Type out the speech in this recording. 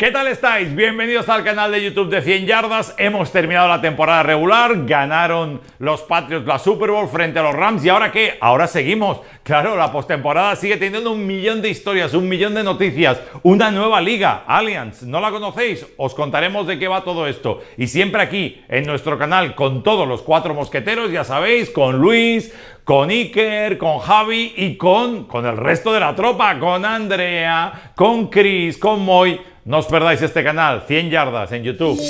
¿Qué tal estáis? Bienvenidos al canal de YouTube de 100 yardas. Hemos terminado la temporada regular, ganaron los Patriots la Super Bowl frente a los Rams y ahora qué? Ahora seguimos. Claro, la postemporada sigue teniendo un millón de historias, un millón de noticias, una nueva liga, Allianz. ¿No la conocéis? Os contaremos de qué va todo esto. Y siempre aquí, en nuestro canal, con todos los cuatro mosqueteros, ya sabéis, con Luis, con Iker, con Javi y con, con el resto de la tropa, con Andrea, con Chris, con Moy no os perdáis este canal, 100 yardas en YouTube.